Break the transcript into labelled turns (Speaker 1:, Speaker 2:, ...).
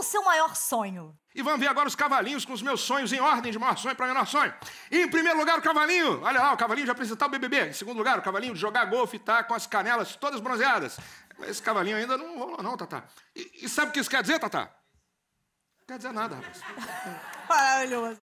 Speaker 1: o seu maior sonho? E vamos ver agora os cavalinhos com os meus sonhos em ordem de maior sonho para menor sonho. E, em primeiro lugar, o cavalinho. Olha lá, o cavalinho de apresentar o BBB. Em segundo lugar, o cavalinho de jogar golfe e tá com as canelas todas bronzeadas. Esse cavalinho ainda não rolou, não, Tatá. E, e sabe o que isso quer dizer, Tatá?
Speaker 2: Não quer dizer nada, rapaz. Maravilhoso.